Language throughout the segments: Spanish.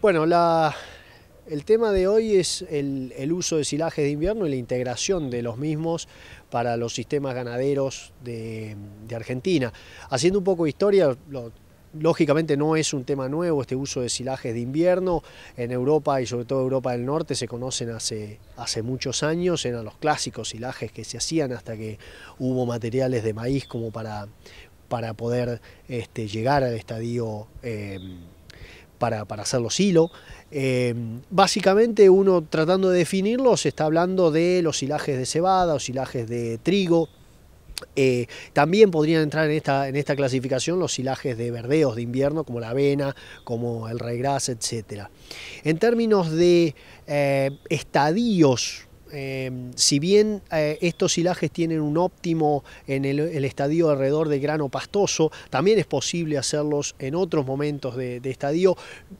bueno, el tema de hoy es el, uso de silajes de invierno y la integración de los mismos para los sistemas ganaderos de, Argentina. Haciendo un poco de historia, lógicamente no es un tema nuevo este uso de silajes de invierno. En Europa y sobre todo Europa del Norte se conocen hace, hace muchos años, eran los clásicos silajes que se hacían hasta que hubo materiales de maíz como para, para poder este, llegar al estadio. Eh, para, para hacer los hilos. Eh, básicamente uno tratando de definirlos está hablando de los silajes de cebada, los silajes de trigo, eh, también podrían entrar en esta, en esta clasificación los silajes de verdeos de invierno, como la avena, como el regras, etc. En términos de eh, estadios Em, si bien eh, estos silajes tienen un óptimo en el, estadio alrededor de grano pastoso, también es posible hacerlos en otros momentos de, estadio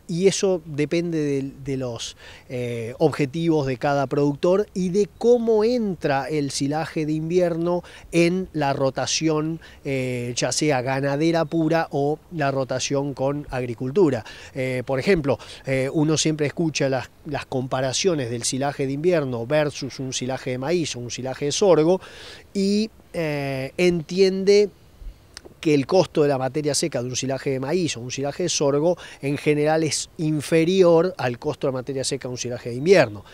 y eso depende de, los eh, objetivos de cada productor y de cómo entra el silaje de invierno en la rotación, eh, ya sea ganadera pura o la rotación con agricultura. por ejemplo, uno siempre escucha las, las comparaciones del silaje de invierno versus un silaje de maíz o un silaje de sorgo y eh, entiende que el costo de la materia seca de un silaje de maíz o un silaje de sorgo en general es inferior al costo de la materia seca de un silaje de invierno.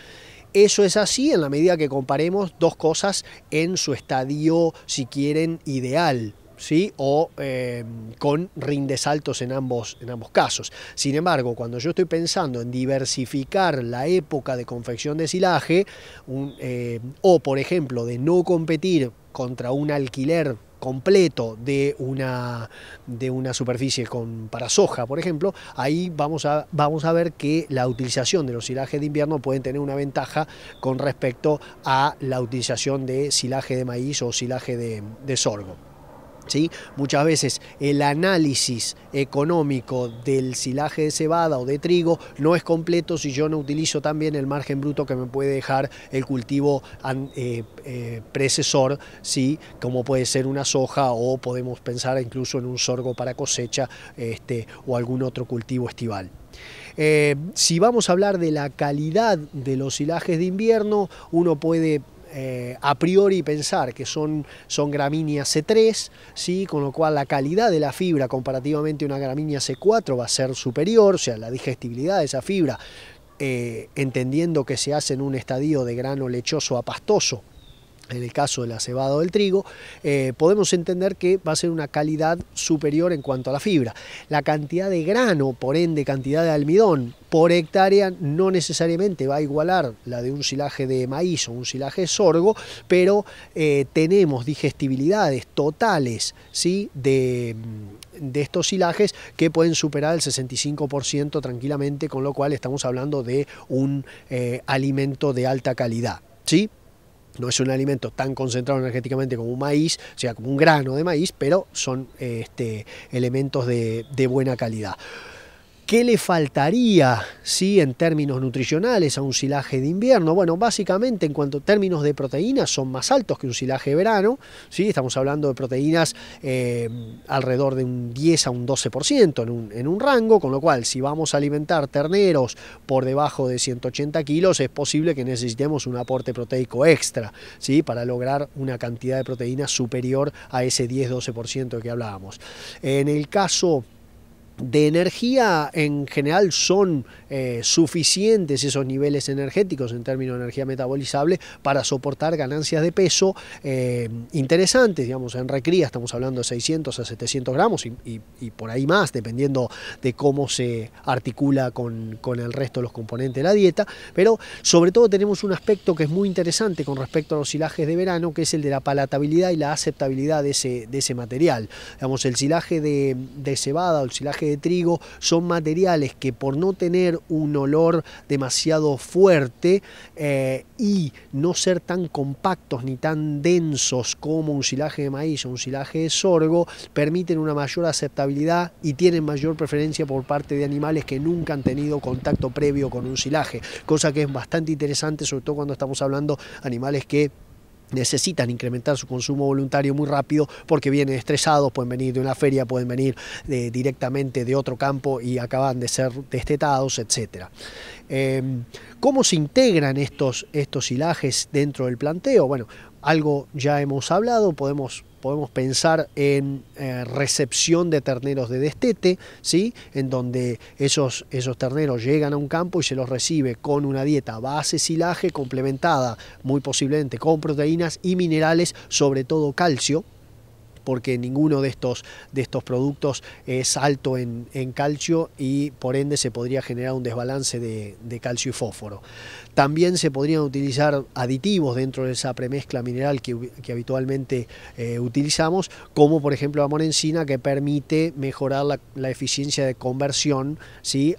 Eso es así en la medida que comparemos dos cosas en su estadio, si quieren, ideal. ¿sí? o em, con rindes en ambos, en ambos casos. Sin embargo, cuando yo estoy pensando en diversificar la época de confección de silaje, em, o por ejemplo de no competir contra un alquiler completo de una, superficie con, para soja, por ejemplo, ahí vamos a, ver que la utilización de los silajes de invierno pueden tener una ventaja con respecto a la utilización de silaje de maíz o silaje de sorgo. Muchas veces el análisis económico del silaje de cebada o de trigo no es completo si yo no utilizo también el margen bruto que me puede dejar el cultivo eh, eh, precesor, ¿sí? como puede ser una soja o podemos pensar incluso en un sorgo para cosecha este, o algún otro cultivo estival. Eh, si vamos a hablar de la calidad de los silajes de invierno, uno puede eh, a priori pensar que son, son gramíneas C3, con lo cual la calidad de la fibra comparativamente a una gramínea C4 va a ser superior, o sea, la digestibilidad de esa fibra, eh, entendiendo que se hace en un estadio de grano lechoso a pastoso, en el caso de la cebada o del trigo, eh, podemos entender que va a ser una calidad superior en cuanto a la fibra. La cantidad de grano, por ende cantidad de almidón por hectárea, no necesariamente va a igualar la de un silaje de maíz o un silaje de sorgo, pero eh, tenemos digestibilidades totales ¿sí? Mm, de, estos silajes que pueden superar el 65% tranquilamente, con lo cual estamos hablando de un eh, alimento de alta calidad. ¿sí? no es un alimento tan concentrado energéticamente como un maíz, o sea, como un grano de maíz, pero son este, elementos de buena calidad. ¿Qué le faltaría ¿sí? en términos nutricionales a un silaje de invierno? Bueno, básicamente en cuanto a términos de proteínas son más altos que un silaje de verano, ¿sí? estamos hablando de proteínas eh, alrededor de un 10 a un 12% en un, en un rango, con lo cual si vamos a alimentar terneros por debajo de 180 kilos es posible que necesitemos un aporte proteico extra ¿sí? para lograr una cantidad de proteínas superior a ese 10-12% que hablábamos. En el caso de energía en general son eh, suficientes esos niveles energéticos en términos de energía metabolizable para soportar ganancias de peso eh, interesantes, digamos, en recría estamos hablando de 600 a 700 gramos y, por ahí más, dependiendo de cómo se articula con, el resto de los componentes de la dieta, pero sobre todo tenemos un aspecto que es muy interesante con respecto a los silajes de verano, que es el de la palatabilidad y la aceptabilidad de ese, material. Digamos, el silaje de, de cebada o el silaje de trigo son materiales que por no tener un olor demasiado fuerte eh, y no ser tan compactos ni tan densos como un silaje de maíz o un silaje de sorgo, permiten una mayor aceptabilidad y tienen mayor preferencia por parte de animales que nunca han tenido contacto previo con un silaje, cosa que es bastante interesante, sobre todo cuando estamos hablando de animales que necesitan incrementar su consumo voluntario muy rápido porque vienen estresados, pueden venir de una feria, pueden venir directamente de otro campo y acaban de ser destetados, etc. Em, ¿Cómo se integran estos, estos hilajes dentro del planteo? Bueno, algo ya hemos hablado, podemos podemos pensar en eh, recepción de terneros de destete, ¿sí? en donde esos, esos terneros llegan a un campo y se los recibe con una dieta base silaje complementada muy posiblemente con proteínas y minerales, sobre todo calcio, porque ninguno de estos, de estos productos es alto en, calcio y por ende se podría generar un desbalance de, calcio y fósforo. También se podrían utilizar aditivos dentro de esa premezcla mineral que, habitualmente eh, utilizamos, como por ejemplo la morencina que permite mejorar la, eficiencia de conversión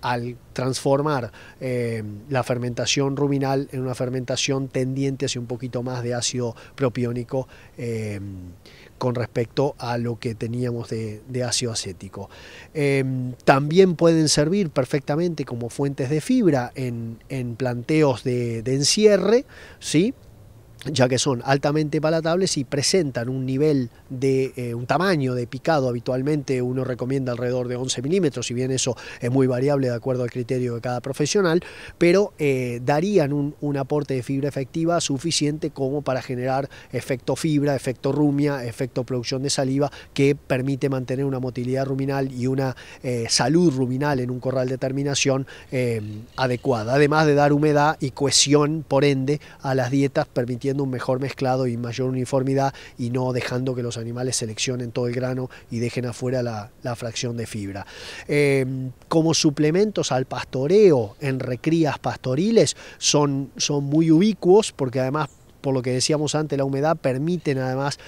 al transformar eh, la fermentación ruminal en una fermentación tendiente hacia un poquito más de ácido propiónico eh, con respecto a lo que teníamos de, ácido acético. Em, también pueden servir perfectamente como fuentes de fibra en, planteos de, encierre, ¿sí? ya que son altamente palatables y presentan un nivel de eh, un tamaño de picado habitualmente uno recomienda alrededor de 11 milímetros si bien eso es muy variable de acuerdo al criterio de cada profesional pero eh, darían un, aporte de fibra efectiva suficiente como para generar efecto fibra efecto rumia efecto producción de saliva que permite mantener una motilidad ruminal y una eh, salud ruminal en un corral de terminación adecuada además de dar humedad y cohesión por ende a las dietas permitiendo un mejor mezclado y mayor uniformidad y no dejando que los animales seleccionen todo el grano y dejen afuera la, fracción de fibra. Em, como suplementos al pastoreo en recrías pastoriles son, son muy ubicuos porque además, por lo que decíamos antes, la humedad permite además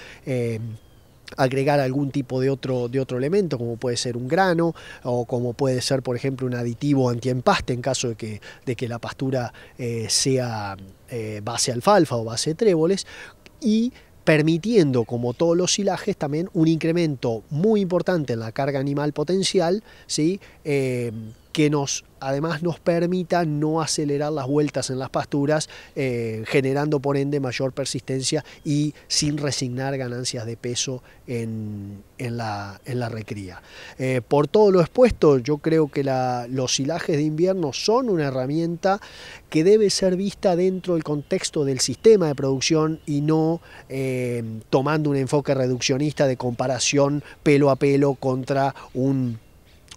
agregar algún tipo de otro, de otro elemento, como puede ser un grano o como puede ser, por ejemplo, un aditivo antiempaste en caso de que, de que la pastura eh, sea eh, base alfalfa o base tréboles y permitiendo, como todos los silajes, también un incremento muy importante en la carga animal potencial, ¿sí? Eh, que nos además nos permita no acelerar las vueltas en las pasturas, eh, generando por ende mayor persistencia y sin resignar ganancias de peso en, en, la, recría. Eh, por todo lo expuesto, yo creo que los silajes de invierno son una herramienta que debe ser vista dentro del contexto del sistema de producción y no eh, tomando un enfoque reduccionista de comparación pelo a pelo contra un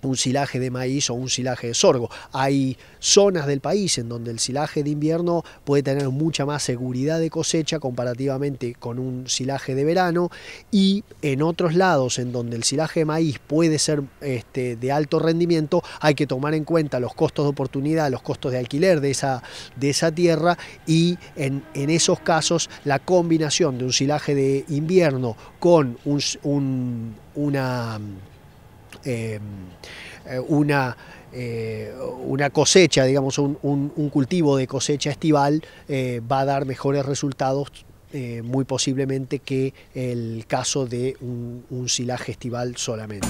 un silaje de maíz o un silaje de sorgo. Hay zonas del país en donde el silaje de invierno puede tener mucha más seguridad de cosecha comparativamente con un silaje de verano y en otros lados en donde el silaje de maíz puede ser este, de alto rendimiento hay que tomar en cuenta los costos de oportunidad, los costos de alquiler de esa, de esa tierra y en, esos casos la combinación de un silaje de invierno con un, una Em, eh, eh, una, cosecha, digamos, un, un, cultivo de cosecha estival eh, va a dar mejores resultados muy posiblemente que el caso de un, un silaje estival solamente.